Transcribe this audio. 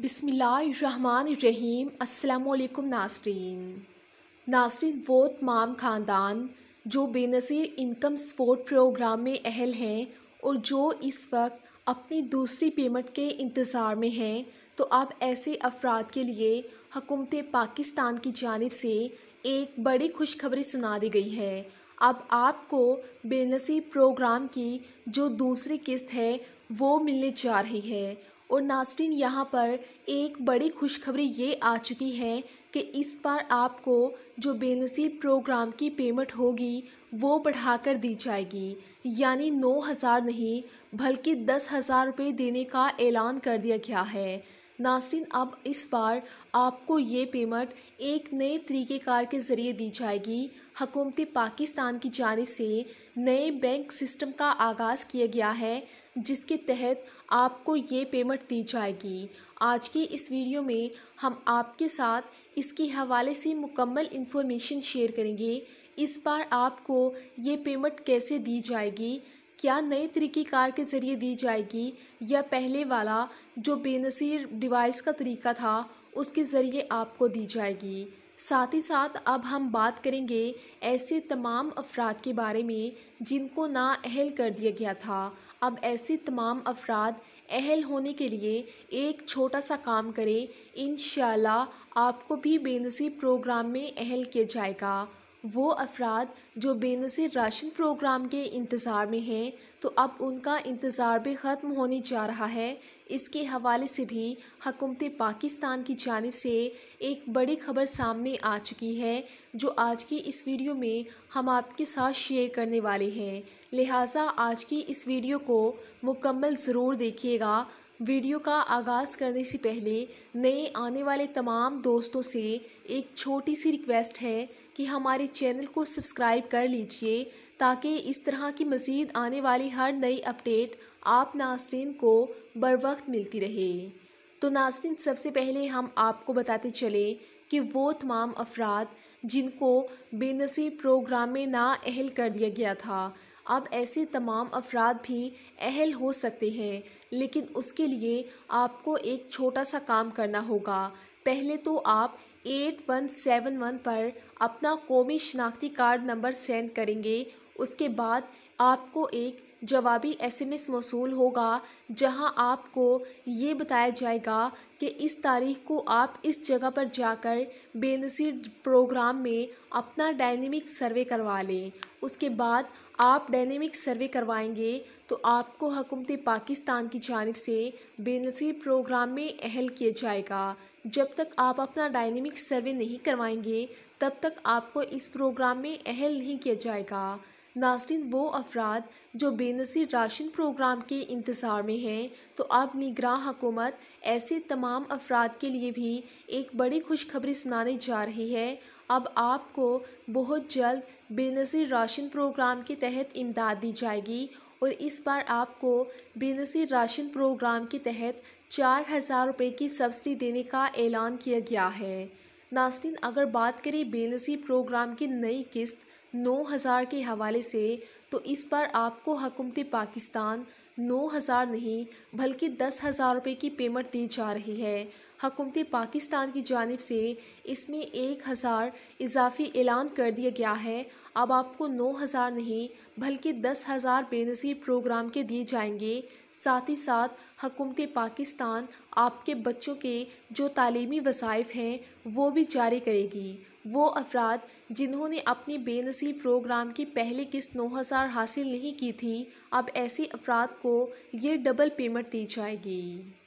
बिसमीम अल्लाम नासरीन नासरीन वो तमाम ख़ानदान जो बेनज़ीर इनकम सपोर्ट प्रोग्राम में अहल हैं और जो इस वक्त अपनी दूसरी पेमेंट के इंतज़ार में हैं तो आप ऐसे अफराद के लिए हकूमत पाकिस्तान की जानब से एक बड़ी खुशखबरी सुना दी गई है अब आपको बेनज़ीर प्रोग्राम की जो दूसरी किस्त है वो मिलने जा रही है और नास्टिन यहाँ पर एक बड़ी खुशखबरी ये आ चुकी है कि इस बार आपको जो बेनसीब प्रोग्राम की पेमेंट होगी वो बढ़ाकर दी जाएगी यानी नौ हज़ार नहीं बल्कि दस हज़ार रुपये देने का ऐलान कर दिया गया है नास्टिन अब इस बार आपको ये पेमेंट एक नए तरीक़ेकार के ज़रिए दी जाएगी हकूमत पाकिस्तान की जानब से नए बैंक सिस्टम का आगाज़ किया गया है जिसके तहत आपको ये पेमेंट दी जाएगी आज की इस वीडियो में हम आपके साथ इसके हवाले से मुकम्मल इन्फॉर्मेशन शेयर करेंगे इस बार आपको ये पेमेंट कैसे दी जाएगी क्या नए तरीक़ेकार के ज़रिए दी जाएगी या पहले वाला जो बेनसीर डिवाइस का तरीका था उसके ज़रिए आपको दी जाएगी साथ ही साथ अब हम बात करेंगे ऐसे तमाम अफराद के बारे में जिनको ना अहल कर दिया गया था अब ऐसे तमाम अफराद अहल होने के लिए एक छोटा सा काम करें इन आपको भी बेनसीब प्रोग्राम में अहल किया जाएगा वो अफराद जो बेनसे राशन प्रोग्राम के इंतज़ार में हैं तो अब उनका इंतज़ार भी ख़त्म होने जा रहा है इसके हवाले से भी हकूमत पाकिस्तान की जानब से एक बड़ी खबर सामने आ चुकी है जो आज की इस वीडियो में हम आपके साथ शेयर करने वाले हैं लिहाजा आज की इस वीडियो को मुकम्मल ज़रूर देखिएगा वीडियो का आगाज़ करने से पहले नए आने वाले तमाम दोस्तों से एक छोटी सी रिक्वेस्ट है कि हमारे चैनल को सब्सक्राइब कर लीजिए ताकि इस तरह की मज़ीद आने वाली हर नई अपडेट आप नासरीन को बर वक्त मिलती रहे तो नासरीन सबसे पहले हम आपको बताते चले कि वो तमाम अफराद जिनको बेनसीब प्रोग्राम में ना अहल कर दिया गया था अब ऐसे तमाम अफराद भी अहल हो सकते हैं लेकिन उसके लिए आपको एक छोटा सा काम करना होगा पहले तो आप एट वन सेवन वन पर अपना कौमी शनाख्ती कार्ड नंबर सेंड करेंगे उसके बाद आपको एक जवाबी एस एम एस मौसू होगा जहां आपको ये बताया जाएगा कि इस तारीख को आप इस जगह पर जाकर बेनसीर प्रोग्राम में अपना डायनेमिक सर्वे करवा लें उसके बाद आप डायनेमिक सर्वे करवाएंगे तो आपको हकूमत पाकिस्तान की जानब से बेनसीर प्रोग्राम में अहल किया जाएगा जब तक आप अपना डायनेमिक सर्वे नहीं करवाएंगे तब तक आपको इस प्रोग्राम में अहल नहीं किया जाएगा नासरीन वो अफराद जो बेनसी राशन प्रोग्राम के इंतज़ार में हैं तो अब निगरान हकूमत ऐसे तमाम अफराद के लिए भी एक बड़ी खुशखबरी सुनाने जा रही है अब आपको बहुत जल्द बेनसी राशन प्रोग्राम के तहत इमदाद दी जाएगी और इस बार आपको बेनसी राशन प्रोग्राम के तहत चार हज़ार रुपये की सब्सिडी देने का ऐलान किया गया है नास्तिन अगर बात करें बेनसी प्रोग्राम की नई किस्त नौ हज़ार के हवाले से तो इस पर आपको हकूमती पाकिस्तान नौ हज़ार नहीं बल्कि दस हज़ार रुपये की पेमेंट दी जा रही है हकूमत पाकिस्तान की जानब से इसमें एक हज़ार इजाफी ऐलान कर दिया गया है अब आपको नौ हज़ार नहीं बल्कि दस हज़ार बेनज़ीर प्रोग्राम के दिए जाएंगे साथ ही साथ हकूमत पाकिस्तान आपके बच्चों के जो तालीमी वसाइफ़ हैं वो भी जारी करेगी वो अफराद जिन्होंने अपने बेनसी प्रोग्राम की पहली किस्त नौ हज़ार हासिल नहीं की थी अब ऐसे अफराद को ये डबल पेमेंट दी जाएगी